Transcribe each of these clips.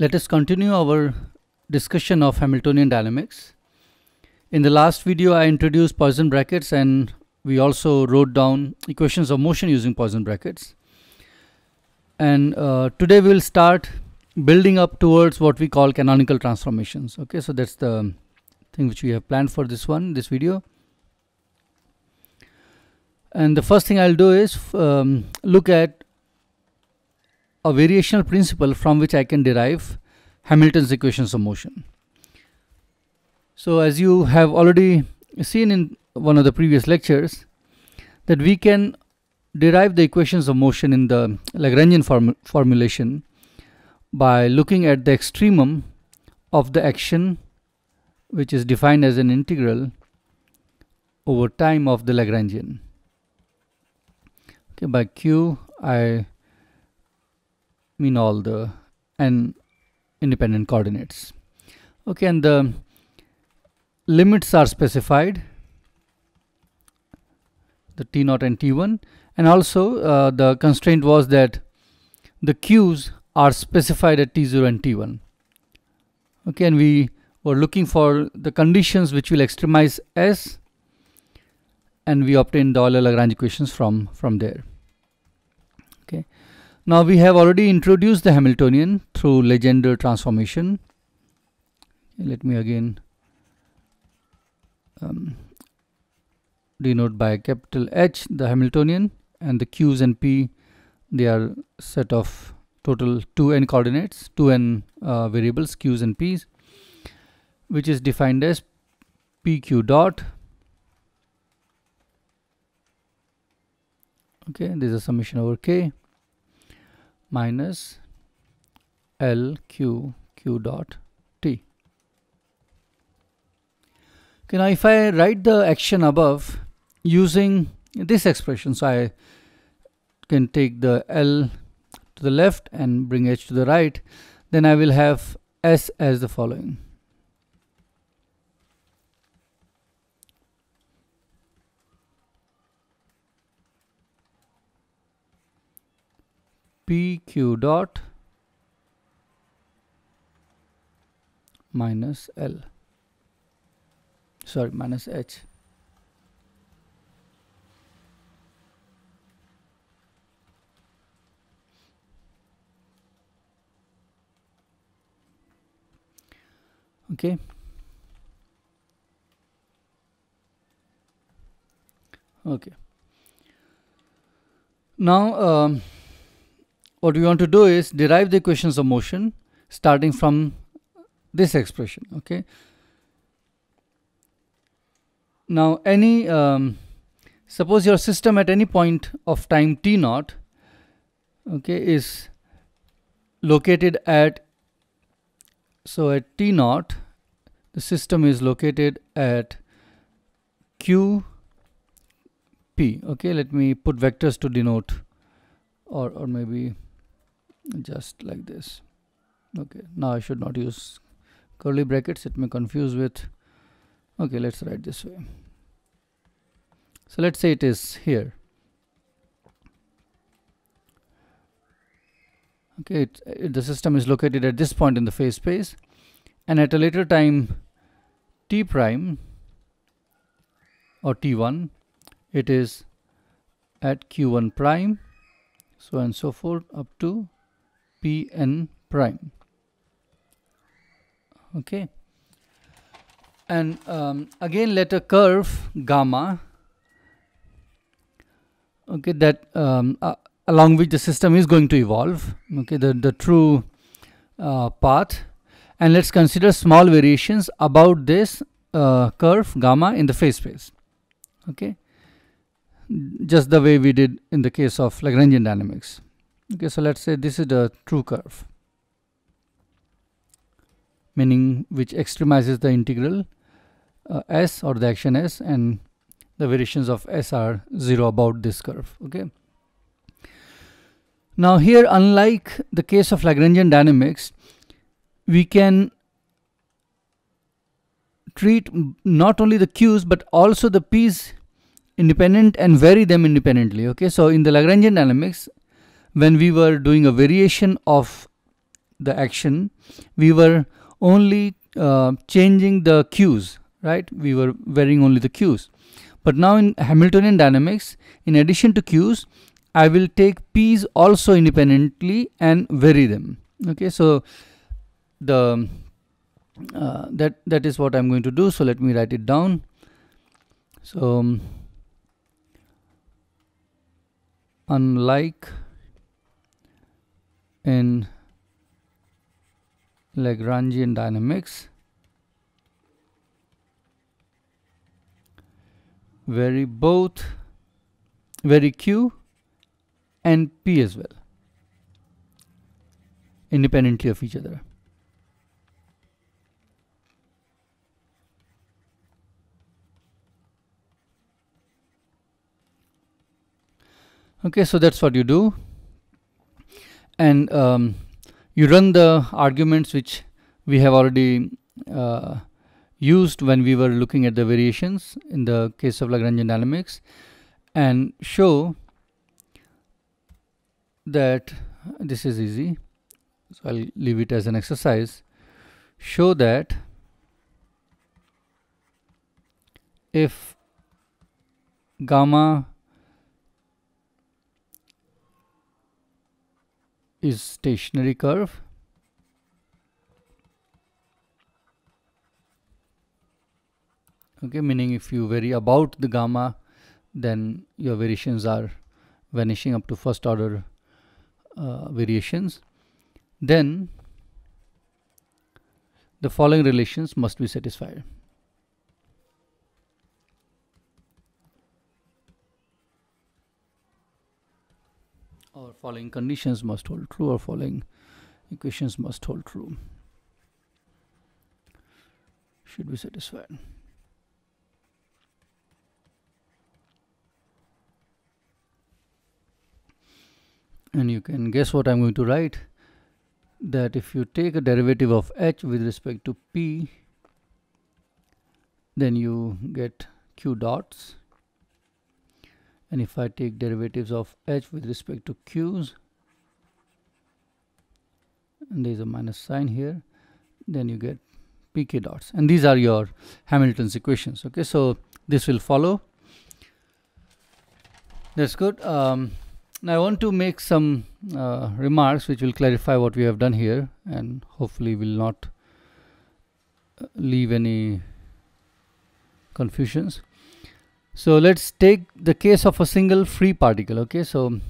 Let us continue our discussion of Hamiltonian dynamics. In the last video, I introduced Poisson brackets and we also wrote down equations of motion using Poisson brackets. And uh, today we'll start building up towards what we call canonical transformations. Okay, so that's the thing which we have planned for this one, this video. And the first thing I'll do is um, look at a variational principle from which I can derive Hamilton's equations of motion. So as you have already seen in one of the previous lectures that we can derive the equations of motion in the Lagrangian form formulation by looking at the extremum of the action which is defined as an integral over time of the Lagrangian. Okay, by Q I mean all the and independent coordinates okay and the limits are specified the t naught and t1 and also uh, the constraint was that the q's are specified at t0 and t1 okay and we were looking for the conditions which will extremize s and we obtain the Euler Lagrange equations from from there now we have already introduced the Hamiltonian through Legendre transformation. Let me again um, denote by capital H the Hamiltonian and the Q's and P they are set of total 2n coordinates 2n uh, variables Q's and P's which is defined as PQ dot okay this is a summation over K minus L Q Q dot T. Okay, now if I write the action above using this expression, so I can take the L to the left and bring H to the right, then I will have S as the following. PQ dot minus L sorry minus H okay okay now um, what we want to do is derive the equations of motion starting from this expression okay now any um, suppose your system at any point of time t naught okay is located at so at t naught the system is located at q p okay let me put vectors to denote or or maybe just like this okay now I should not use curly brackets it may confuse with okay let's write this way so let's say it is here okay it, it, the system is located at this point in the phase space and at a later time t prime or t1 it is at q1 prime so and so forth up to Pn prime. Okay. And um, again, let a curve gamma, okay, that um, uh, along which the system is going to evolve, okay, the, the true uh, path. And let's consider small variations about this uh, curve gamma in the phase space. Okay, just the way we did in the case of Lagrangian dynamics okay so let's say this is the true curve meaning which extremizes the integral uh, s or the action s and the variations of s are zero about this curve okay now here unlike the case of Lagrangian dynamics we can treat not only the q's but also the p's independent and vary them independently okay so in the Lagrangian dynamics when we were doing a variation of the action, we were only uh, changing the cues, right? We were varying only the cues. But now in Hamiltonian dynamics, in addition to cues, I will take P's also independently and vary them. Okay, so the uh, that that is what I'm going to do. So let me write it down. So um, unlike in Lagrangian dynamics. Vary both, vary Q and P as well, independently of each other. okay so that's what you do and um, you run the arguments which we have already uh, used when we were looking at the variations in the case of Lagrangian dynamics and show that this is easy so I'll leave it as an exercise show that if gamma is stationary curve okay meaning if you vary about the gamma then your variations are vanishing up to first order uh, variations then the following relations must be satisfied following conditions must hold true or following equations must hold true should be satisfied and you can guess what I'm going to write that if you take a derivative of h with respect to p then you get q dots and if I take derivatives of h with respect to q's and there's a minus sign here then you get pk dots and these are your Hamilton's equations okay so this will follow that's good um, now I want to make some uh, remarks which will clarify what we have done here and hopefully will not uh, leave any confusions so let's take the case of a single free particle. Okay, so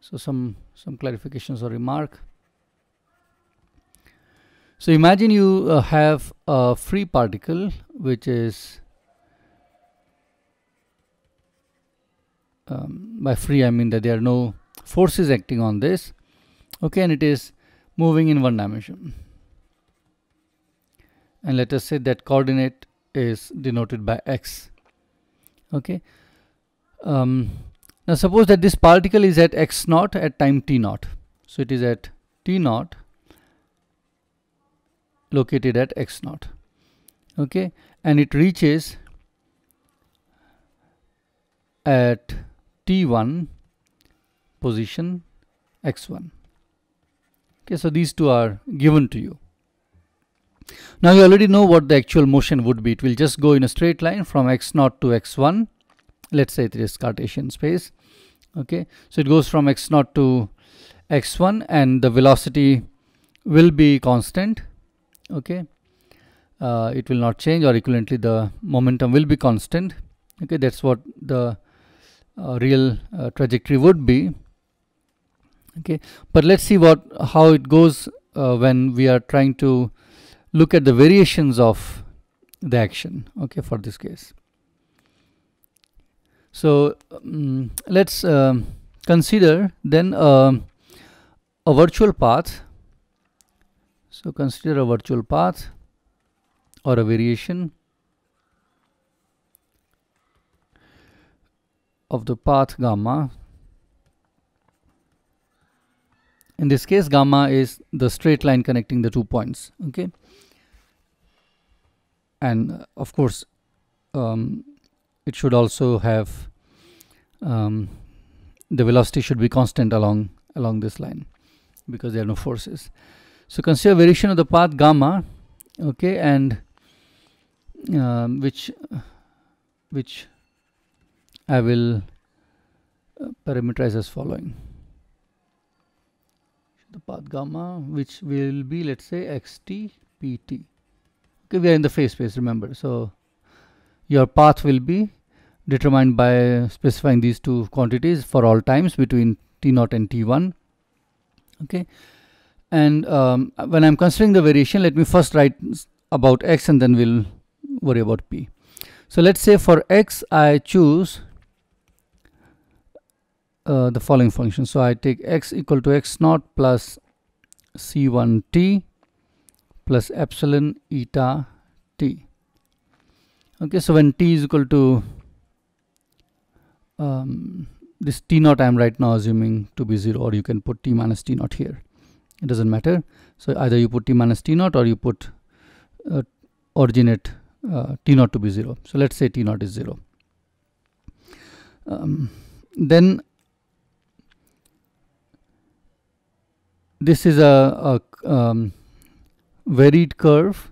so some some clarifications or remark. So imagine you uh, have a free particle which is um, by free I mean that there are no forces acting on this okay and it is moving in one dimension and let us say that coordinate is denoted by x okay um, now suppose that this particle is at x naught at time t naught so it is at t naught located at x naught okay and it reaches at t1 position x1 okay so these two are given to you now you already know what the actual motion would be. It will just go in a straight line from x0 to x1. Let's say it is Cartesian space. Okay, so it goes from x0 to x1 and the velocity will be constant. Okay, uh, it will not change or equivalently the momentum will be constant. Okay, that's what the uh, real uh, trajectory would be. Okay, but let's see what how it goes uh, when we are trying to look at the variations of the action okay for this case so mm, um, let's consider then uh, a virtual path so consider a virtual path or a variation of the path gamma in this case gamma is the straight line connecting the two points okay and uh, of course um, it should also have um, the velocity should be constant along along this line because there are no forces so consider variation of the path gamma okay and um, which which I will uh, parameterize as following the path gamma which will be let's say xt pt okay we are in the phase space remember so your path will be determined by specifying these two quantities for all times between t naught and t1 okay and um, when I'm considering the variation let me first write about x and then we'll worry about p so let's say for x I choose uh, the following function. So I take x equal to x naught plus c1t plus epsilon eta t. Okay, so when t is equal to um, this t naught I'm right now assuming to be 0 or you can put t minus t naught here. It doesn't matter. So either you put t minus t naught or you put uh, originate uh, t naught to be 0. So let's say t naught is 0. Um, then this is a, a um, varied curve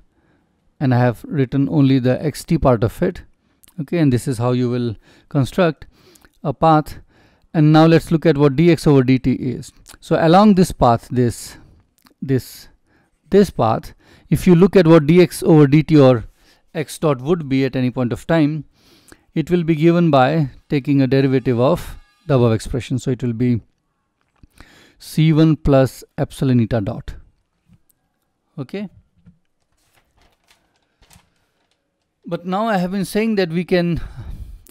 and I have written only the xt part of it okay and this is how you will construct a path and now let's look at what dx over dt is so along this path this this this path if you look at what dx over dt or x dot would be at any point of time it will be given by taking a derivative of the above expression so it will be c1 plus epsilon eta dot okay but now I have been saying that we can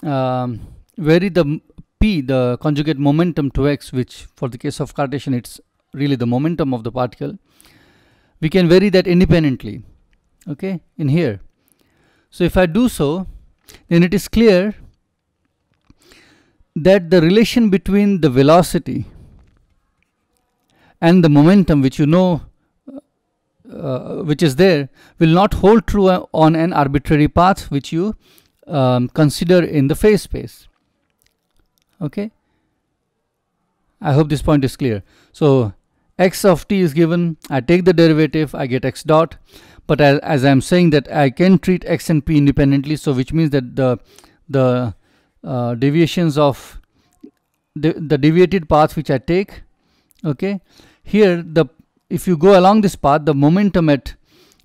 um, vary the p the conjugate momentum to x which for the case of Cartesian it's really the momentum of the particle we can vary that independently okay in here so if I do so then it is clear that the relation between the velocity and the momentum which you know uh, which is there will not hold true uh, on an arbitrary path which you um, consider in the phase space okay I hope this point is clear so x of t is given I take the derivative I get x dot but as, as I'm saying that I can treat x and p independently so which means that the the uh, deviations of the, the deviated path which I take okay here the if you go along this path the momentum at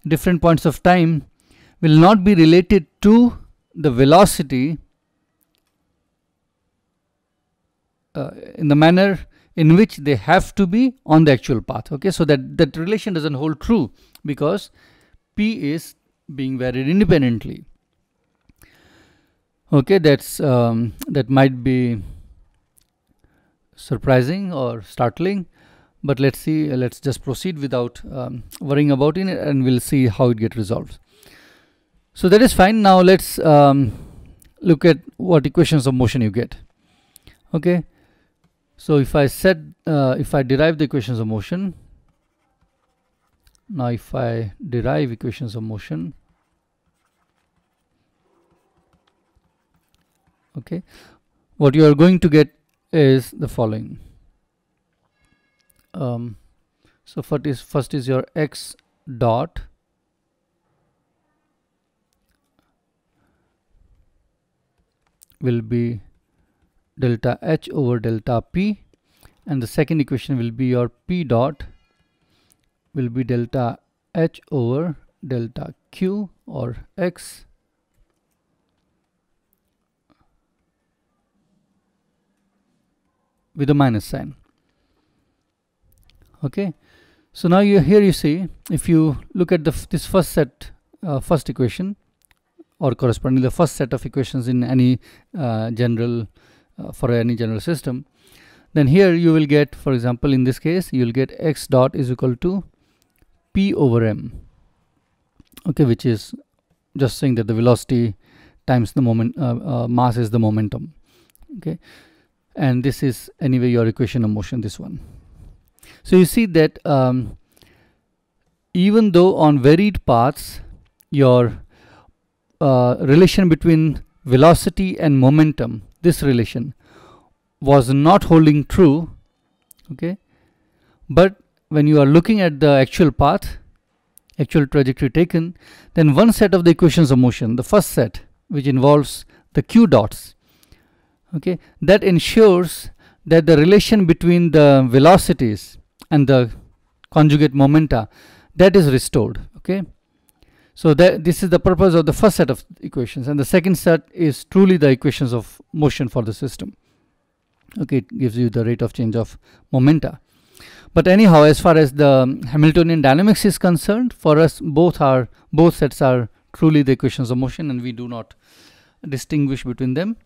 different points of time will not be related to the velocity uh, in the manner in which they have to be on the actual path okay so that that relation doesn't hold true because p is being varied independently okay that's um, that might be surprising or startling but let's see let's just proceed without um, worrying about it and we'll see how it get resolved so that is fine now let's um, look at what equations of motion you get okay so if I set uh, if I derive the equations of motion now if I derive equations of motion okay what you are going to get is the following um, so first is first is your x dot will be delta h over delta p and the second equation will be your p dot will be delta h over delta q or x with a minus sign okay so now you here you see if you look at the this first set uh, first equation or corresponding the first set of equations in any uh, general uh, for any general system then here you will get for example in this case you will get x dot is equal to p over m okay which is just saying that the velocity times the moment uh, uh, mass is the momentum okay and this is anyway your equation of motion this one so you see that um, even though on varied paths your uh, relation between velocity and momentum this relation was not holding true okay but when you are looking at the actual path actual trajectory taken then one set of the equations of motion the first set which involves the q dots okay that ensures that the relation between the velocities and the conjugate momenta that is restored okay so that this is the purpose of the first set of equations and the second set is truly the equations of motion for the system okay it gives you the rate of change of momenta but anyhow as far as the hamiltonian dynamics is concerned for us both are both sets are truly the equations of motion and we do not distinguish between them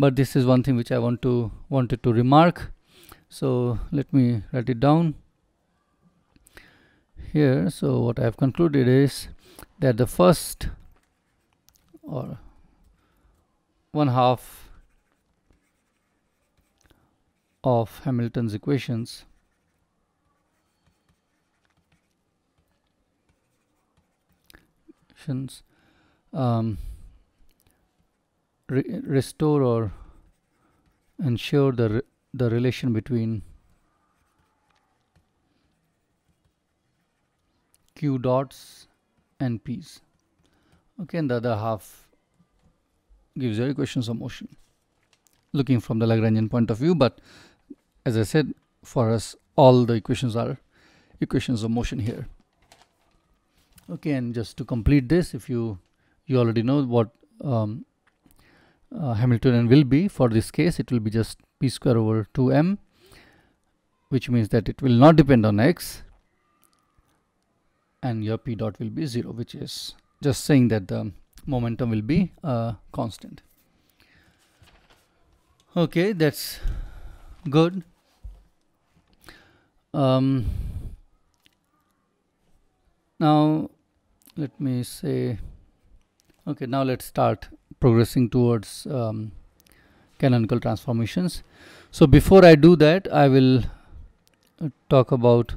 but this is one thing which I want to wanted to remark so let me write it down here so what I have concluded is that the first or one half of Hamilton's equations um, re restore or ensure the re the relation between q dots and p's okay and the other half gives your equations of motion looking from the Lagrangian point of view but as I said for us all the equations are equations of motion here okay and just to complete this if you you already know what um, uh, Hamiltonian will be for this case it will be just p square over 2m which means that it will not depend on x and your p dot will be 0 which is just saying that the momentum will be uh, constant okay that's good um, now let me say okay now let's start progressing towards um, canonical transformations. So before I do that, I will uh, talk about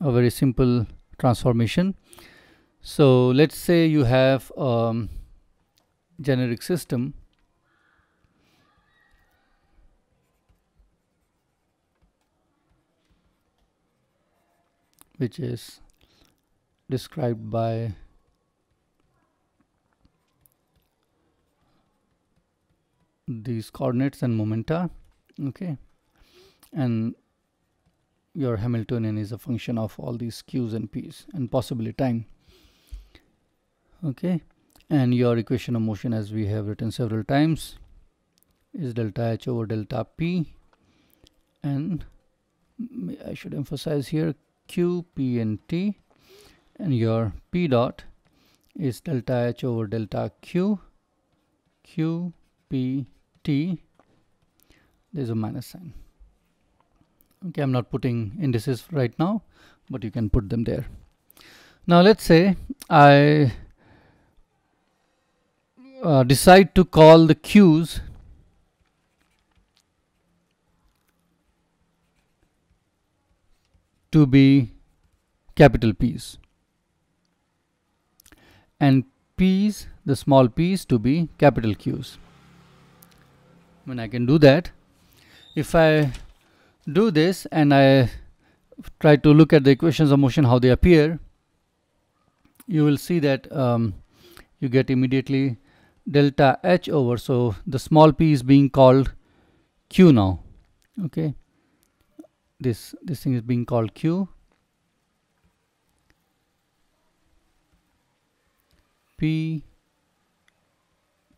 a very simple transformation. So let's say you have a um, generic system which is described by these coordinates and momenta okay and your Hamiltonian is a function of all these q's and p's and possibly time okay and your equation of motion as we have written several times is delta h over delta p and I should emphasize here q p and t and your p dot is delta h over delta q q p t, there's a minus sign. Okay, I'm not putting indices right now, but you can put them there. Now let's say I uh, decide to call the queues to be capital P's and P's the small p's to be capital Q's. I I can do that if I do this and I try to look at the equations of motion how they appear you will see that um, you get immediately delta h over so the small p is being called q now okay this this thing is being called q p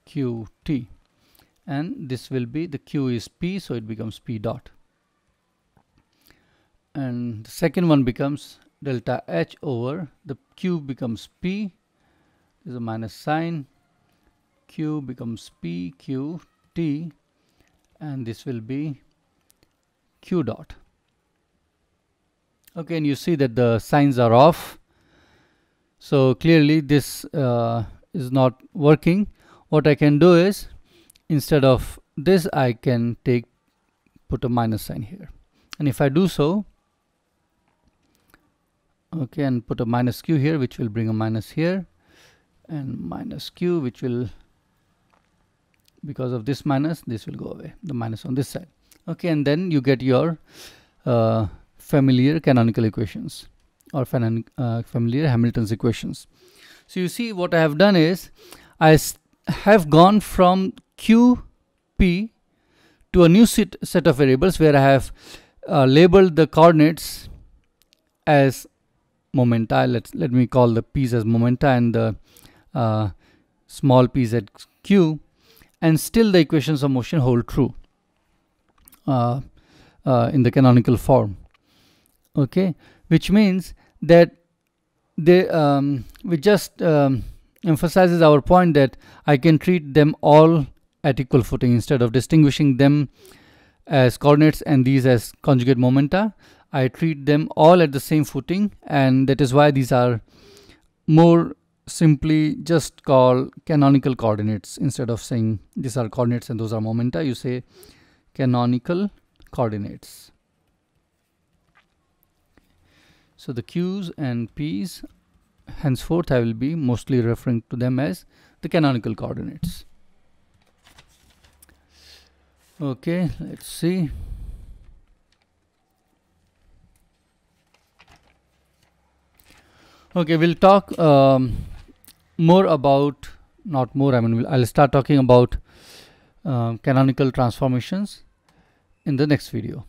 q t and this will be the q is p so it becomes p dot and the second one becomes delta h over the q becomes p is a minus sign q becomes p q t and this will be q dot okay and you see that the signs are off so clearly this uh, is not working what I can do is instead of this I can take put a minus sign here and if I do so okay and put a minus q here which will bring a minus here and minus q which will because of this minus this will go away the minus on this side okay and then you get your uh, familiar canonical equations or uh, familiar Hamilton's equations so you see what I have done is I have gone from qp to a new set, set of variables where I have uh, labeled the coordinates as momenta. Let's, let me call the p's as momenta and the uh, small p's at q and still the equations of motion hold true uh, uh in the canonical form. Okay, which means that they um, we just um, emphasizes our point that I can treat them all at equal footing instead of distinguishing them as coordinates and these as conjugate momenta I treat them all at the same footing and that is why these are more simply just call canonical coordinates instead of saying these are coordinates and those are momenta you say canonical coordinates so the q's and p's henceforth I will be mostly referring to them as the canonical coordinates Okay, let's see. Okay, we'll talk um, more about, not more, I mean, I'll start talking about um, canonical transformations in the next video.